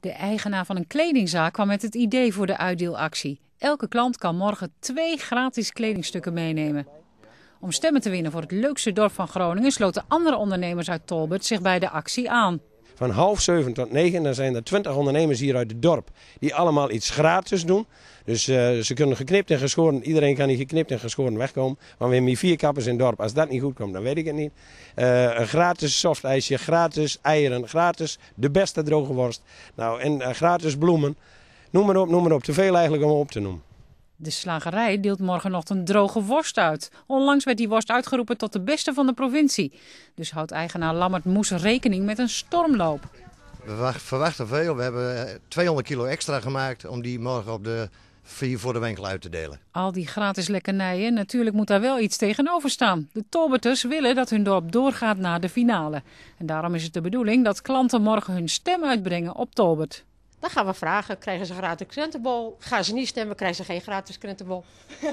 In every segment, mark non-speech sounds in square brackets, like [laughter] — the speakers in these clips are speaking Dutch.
De eigenaar van een kledingzaak kwam met het idee voor de uitdeelactie. Elke klant kan morgen twee gratis kledingstukken meenemen. Om stemmen te winnen voor het leukste dorp van Groningen sloten andere ondernemers uit Tolbert zich bij de actie aan. Van half zeven tot negen, dan zijn er twintig ondernemers hier uit het dorp. Die allemaal iets gratis doen. Dus eh, ze kunnen geknipt en geschoren. Iedereen kan niet geknipt en geschoren wegkomen. Want we hebben hier vier kappers in het dorp. Als dat niet goed komt, dan weet ik het niet. Uh, een gratis softijsje, gratis eieren, gratis de beste droge worst. Nou, en eh, gratis bloemen. Noem maar op, noem maar op. Te veel eigenlijk om op te noemen. De slagerij deelt morgenochtend droge worst uit. Onlangs werd die worst uitgeroepen tot de beste van de provincie. Dus houdt eigenaar Lammert Moes rekening met een stormloop. We verwachten veel. We hebben 200 eh, kilo extra gemaakt om die morgen op de vier voor de winkel uit te delen. Al die gratis lekkernijen, natuurlijk moet daar wel iets tegenover staan. De Tolbertus willen dat hun dorp doorgaat naar de finale. En daarom is het de bedoeling dat klanten morgen hun stem uitbrengen op Tolbert. Dan gaan we vragen, krijgen ze een gratis krentenbol? Gaan ze niet stemmen, krijgen ze geen gratis krentenbol. [laughs]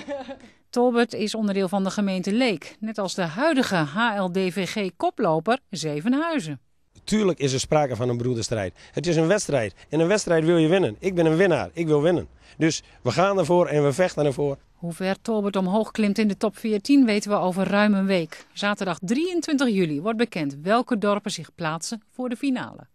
Tolbert is onderdeel van de gemeente Leek, net als de huidige HLDVG-koploper Zevenhuizen. Tuurlijk is er sprake van een broederstrijd. Het is een wedstrijd. In een wedstrijd wil je winnen. Ik ben een winnaar. Ik wil winnen. Dus we gaan ervoor en we vechten ervoor. Hoe ver Tolbert omhoog klimt in de top 14 weten we over ruim een week. Zaterdag 23 juli wordt bekend welke dorpen zich plaatsen voor de finale.